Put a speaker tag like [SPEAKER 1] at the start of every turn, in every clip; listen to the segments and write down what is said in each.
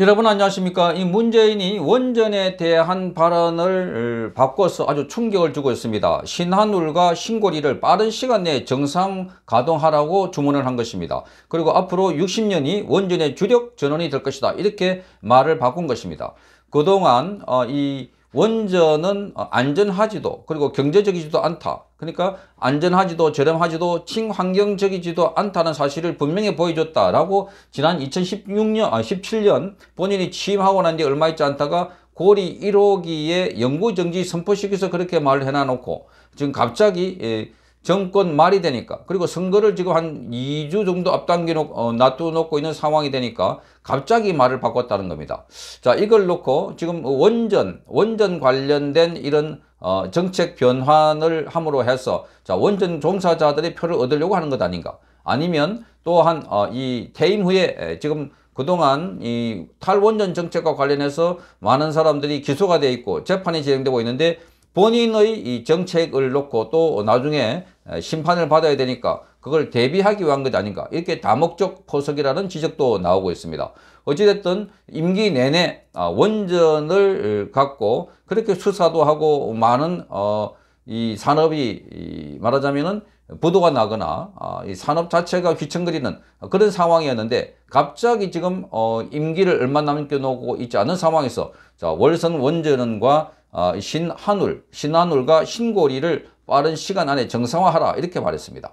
[SPEAKER 1] 여러분 안녕하십니까 이 문재인이 원전에 대한 발언을 어, 바꿔서 아주 충격을 주고 있습니다 신한울과 신고리를 빠른 시간 내에 정상 가동하라고 주문을 한 것입니다 그리고 앞으로 60년이 원전의 주력 전원이 될 것이다 이렇게 말을 바꾼 것입니다 그동안 어, 이 원전은 안전하지도 그리고 경제적이지도 않다. 그러니까 안전하지도 저렴하지도 친환경적이지도 않다는 사실을 분명히 보여줬다라고 지난 2016년, 아, 17년 본인이 취임하고 난 뒤 얼마 있지 않다가 고리 1호기에 연구정지 선포식에서 그렇게 말을 해놔놓고 지금 갑자기 예, 정권 말이 되니까 그리고 선거를 지금 한 2주 정도 앞당겨 어, 놓고 어, 놔두놓고 있는 상황이 되니까 갑자기 말을 바꿨다는 겁니다. 자 이걸 놓고 지금 원전 원전 관련된 이런 어, 정책 변환을 함으로 해서 자 원전 종사자들의 표를 얻으려고 하는 것 아닌가 아니면 또한 어, 이 퇴임 후에 에 지금 그동안 이 탈원전 정책과 관련해서 많은 사람들이 기소가 돼 있고 재판이 진행되고 있는데 본인의 이 정책을 놓고 또 나중에 심판을 받아야 되니까 그걸 대비하기 위한 것 아닌가 이렇게 다목적 포석이라는 지적도 나오고 있습니다. 어찌됐든 임기 내내 아, 원전을 어, 갖고 그렇게 수사도 하고 많은 어 이 산업이 말하자면은 부도가 나거나 아, 이 산업 자체가 휘청거리는 그런 상황이었는데 갑자기 지금 어 임기를 얼마 남겨놓고 있지 않은 상황에서 자 월선 원전과 아, 신한울, 신한울과 신고리를 빠른 시간 안에 정상화하라 이렇게 말했습니다.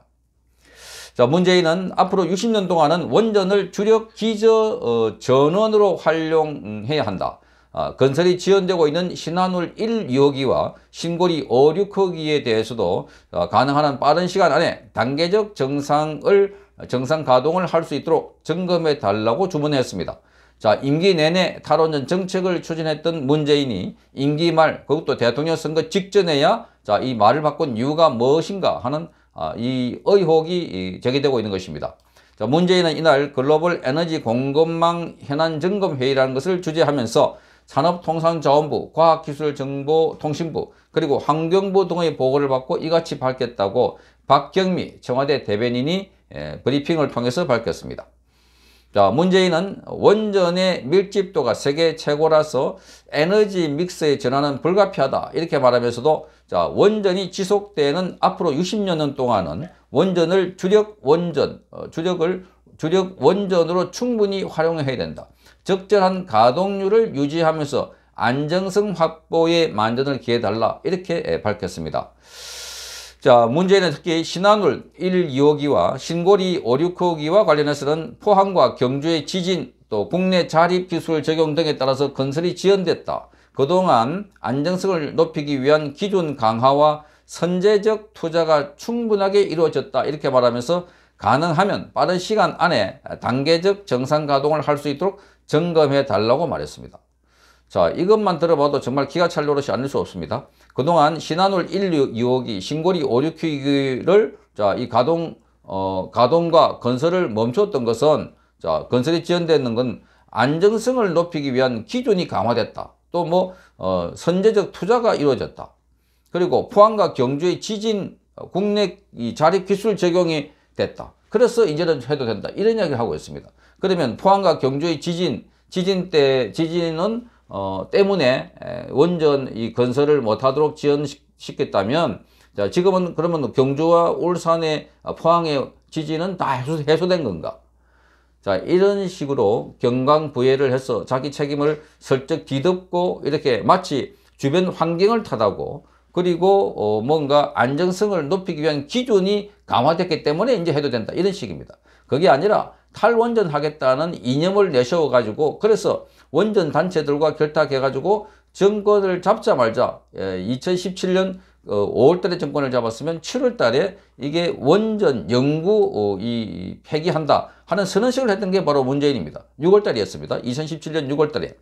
[SPEAKER 1] 자, 문재인은 앞으로 60년 동안은 원전을 주력 기저 어, 전원으로 활용해야 한다. 아, 건설이 지연되고 있는 신한울 1, 2호기와 신고리 5, 6호기에 대해서도 어, 가능한 빠른 시간 안에 단계적 정상을 정상 가동을 할 수 있도록 점검해 달라고 주문했습니다. 자 임기 내내 탈원전 정책을 추진했던 문재인이 임기 말 그것도 대통령 선거 직전에야 자 이 말을 바꾼 이유가 무엇인가 하는 아, 이 의혹이 제기되고 있는 것입니다. 자, 문재인은 이날 글로벌 에너지 공급망 현안 점검 회의라는 것을 주재하면서 산업통상자원부, 과학기술정보통신부, 그리고 환경부 등의 보고를 받고 이같이 밝혔다고 박경미 청와대 대변인이 브리핑을 통해서 밝혔습니다. 자, 문재인은 원전의 밀집도가 세계 최고라서 에너지 믹스의 전환은 불가피하다 이렇게 말하면서도 자, 원전이 지속되는 앞으로 60년 동안은 원전을 주력 원전, 어, 주력을 주력 원전으로 충분히 활용해야 된다. 적절한 가동률을 유지하면서 안정성 확보에 만전을 기해달라 이렇게 예, 밝혔습니다. 자, 문제는 특히 신안울 1, 2호기와 신고리 5, 6호기와 관련해서는 포항과 경주의 지진, 또 국내 자립기술 적용 등에 따라서 건설이 지연됐다. 그동안 안정성을 높이기 위한 기준 강화와 선제적 투자가 충분하게 이루어졌다. 이렇게 말하면서 가능하면 빠른 시간 안에 단계적 정상 가동을 할 수 있도록 점검해 달라고 말했습니다. 자, 이것만 들어봐도 정말 기가 찰 노릇이 아닐 수 없습니다. 그동안 신한울 1, 2호기, 신고리 5, 6호기를 자, 이 가동, 어, 가동과 건설을 멈췄던 것은 자, 건설이 지연되는 건 안정성을 높이기 위한 기준이 강화됐다. 또 뭐, 어, 선제적 투자가 이루어졌다. 그리고 포항과 경주의 지진 어, 국내 이 자립 기술 적용이 됐다. 그래서 이제는 해도 된다. 이런 이야기를 하고 있습니다. 그러면 포항과 경주의 지진, 지진 때, 지진은 어, 때문에 원전 이 건설을 못하도록 지연시켰다면 자, 지금은 그러면 경주와 울산의 포항의 지진은 다 해소, 해소된 건가? 자, 이런 식으로 경광 부회를 해서 자기 책임을 설적 뒤덮고 이렇게 마치 주변 환경을 타다고 그리고 어, 뭔가 안정성을 높이기 위한 기준이 강화됐기 때문에 이제 해도 된다. 이런 식입니다. 그게 아니라 탈원전 하겠다는 이념을 내세워 가지고 그래서 원전 단체들과 결탁해가지고 정권을 잡자 말자. 2017년 예, 5월달에 어, 정권을 잡았으면 7월달에 이게 원전 연구 어, 폐기한다 하는 선언식을 했던 게 바로 문재인입니다. 6월달이었습니다. 2017년 6월달에.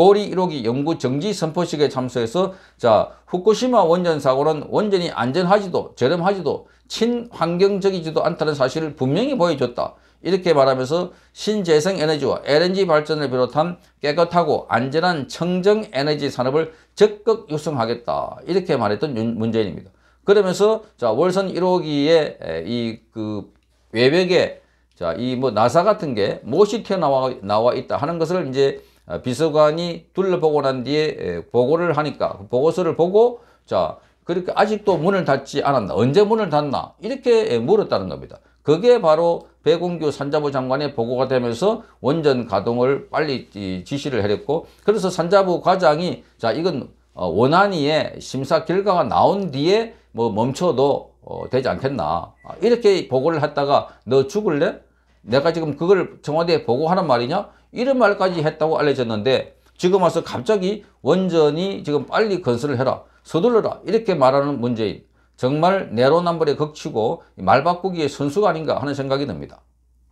[SPEAKER 1] 고리 1호기 연구 정지 선포식에 참석해서 자 후쿠시마 원전 사고는 원전이 안전하지도 저렴하지도 친환경적이지도 않다는 사실을 분명히 보여줬다. 이렇게 말하면서 신재생 에너지와 LNG 발전을 비롯한 깨끗하고 안전한 청정 에너지 산업을 적극 육성하겠다. 이렇게 말했던 문재인입니다. 그러면서 자 월선 1호기에 이 그 외벽에 자 이 뭐 나사 같은 게 무엇이 튀어나와 나와 있다 하는 것을 이제 아, 비서관이 둘러보고 난 뒤에 보고를 하니까 그 보고서를 보고 자 그렇게 아직도 문을 닫지 않았나 언제 문을 닫나 이렇게 물었다는 겁니다. 그게 바로 백운규 산자부 장관의 보고가 되면서 원전 가동을 빨리 지시를 해렸고 그래서 산자부 과장이 자 이건 어, 원안위의 심사 결과가 나온 뒤에 뭐 멈춰도 어, 되지 않겠나 아, 이렇게 보고를 했다가 너 죽을래? 내가 지금 그걸 청와대에 보고하란 말이냐? 이런 말까지 했다고 알려졌는데 지금 와서 갑자기 원전이 지금 빨리 건설을 해라 서둘러라 이렇게 말하는 문재인 정말 내로남불에 극치고 말바꾸기에 선수가 아닌가 하는 생각이 듭니다.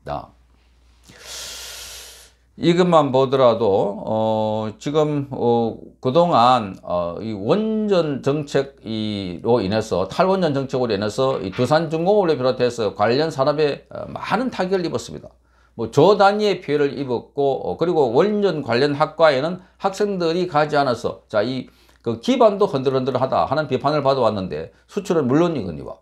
[SPEAKER 1] 아. 이것만 보더라도 어, 지금 어, 그동안 어, 이 원전 정책으로 인해서 탈원전 정책으로 인해서 두산중공업을 비롯해서 관련 산업에 어, 많은 타격을 입었습니다. 뭐저 단위의 피해를 입었고 어, 그리고 원전 관련 학과에는 학생들이 가지 않아서 자 이 그 기반도 흔들흔들하다 하는 비판을 받아왔는데 수출은 물론이거니와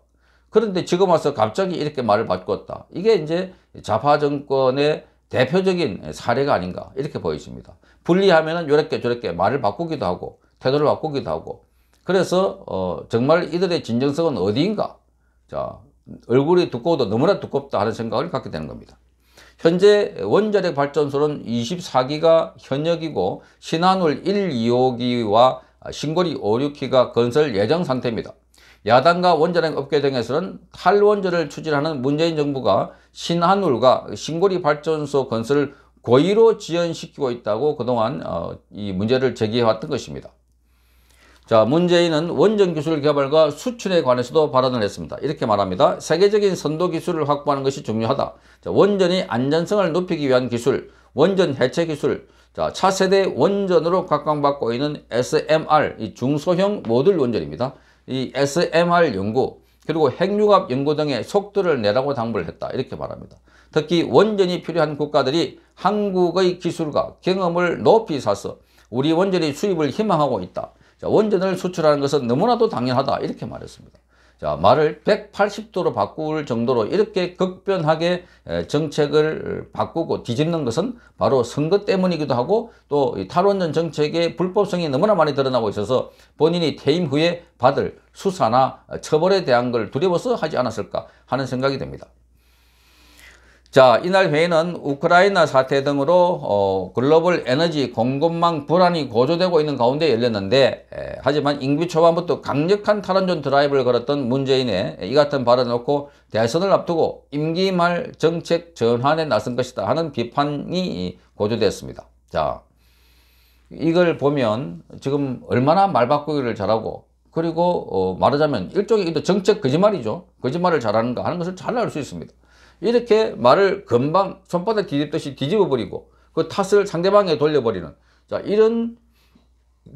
[SPEAKER 1] 그런데 지금 와서 갑자기 이렇게 말을 바꿨다. 이게 이제 자파 정권의 대표적인 사례가 아닌가 이렇게 보여집니다. 분리하면 은 요렇게 저렇게 말을 바꾸기도 하고 태도를 바꾸기도 하고 그래서 어, 정말 이들의 진정성은 어디인가 자 얼굴이 두꺼워도 너무나 두껍다 하는 생각을 갖게 되는 겁니다. 현재 원자력 발전소는 24기가 현역이고 신한울 1, 2호기와 신고리 5, 6기가 건설 예정 상태입니다. 야당과 원자력 업계 등에서는 탈원전을 추진하는 문재인 정부가 신한울과 신고리 발전소 건설을 고의로 지연시키고 있다고 그동안 어, 이 문제를 제기해왔던 것입니다. 자, 문재인은 원전 기술 개발과 수출에 관해서도 발언을 했습니다. 이렇게 말합니다. 세계적인 선도 기술을 확보하는 것이 중요하다. 자, 원전이 안전성을 높이기 위한 기술, 원전 해체 기술, 자, 차세대 원전으로 각광받고 있는 SMR, 이 중소형 모듈 원전입니다. 이 SMR 연구, 그리고 핵융합 연구 등의 속도를 내라고 당부를 했다. 이렇게 말합니다. 특히 원전이 필요한 국가들이 한국의 기술과 경험을 높이 사서 우리 원전의 수입을 희망하고 있다. 자, 원전을 수출하는 것은 너무나도 당연하다 이렇게 말했습니다. 자, 말을 180도로 바꿀 정도로 이렇게 극변하게 정책을 바꾸고 뒤집는 것은 바로 선거 때문이기도 하고 또 탈원전 정책의 불법성이 너무나 많이 드러나고 있어서 본인이 퇴임 후에 받을 수사나 처벌에 대한 걸 두려워서 하지 않았을까 하는 생각이 됩니다. 자, 이날 회의는 우크라이나 사태 등으로 어, 글로벌 에너지 공급망 불안이 고조되고 있는 가운데 열렸는데 에, 하지만 임기 초반부터 강력한 탈원전 드라이브를 걸었던 문재인의 이 같은 발언을 놓고 대선을 앞두고 임기 말 정책 전환에 나선 것이다 하는 비판이 고조되었습니다. 자, 이걸 보면 지금 얼마나 말 바꾸기를 잘하고 그리고 어, 말하자면 일종의 정책 거짓말이죠. 거짓말을 잘하는가 하는 것을 잘 알 수 있습니다. 이렇게 말을 금방 손바닥 뒤집듯이 뒤집어 버리고 그 탓을 상대방에 돌려버리는 자 이런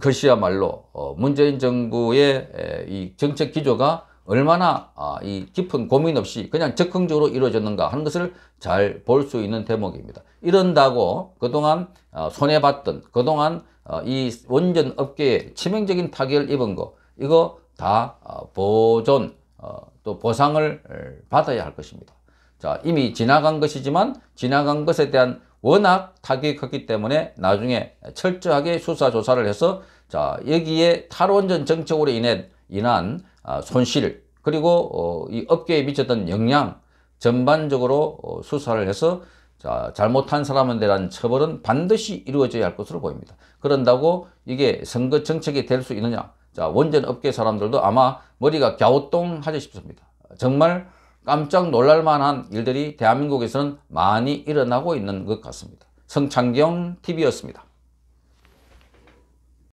[SPEAKER 1] 것이야말로 어 문재인 정부의 이 정책 기조가 얼마나 아 이 깊은 고민 없이 그냥 적극적으로 이루어졌는가 하는 것을 잘 볼 수 있는 대목입니다. 이런다고 그동안 어 손해봤던 그동안 어 이 원전 업계에 치명적인 타격을 입은 거 이거 다 아, 보존 어또 보상을 받아야 할 것입니다. 자, 이미 지나간 것이지만 지나간 것에 대한 워낙 타격이 컸기 때문에 나중에 철저하게 수사 조사를 해서 자 여기에 탈원전 정책으로 인해 인한 아, 손실 그리고 어, 이 업계에 미쳤던 영향 전반적으로 어, 수사를 해서 자 잘못한 사람에 대한 처벌은 반드시 이루어져야 할 것으로 보입니다. 그런다고 이게 선거 정책이 될 수 있느냐? 자 원전 업계 사람들도 아마 머리가 갸우뚱하지 싶습니다. 정말 깜짝 놀랄만한 일들이 대한민국에서는 많이 일어나고 있는 것 같습니다. 성창경 TV였습니다.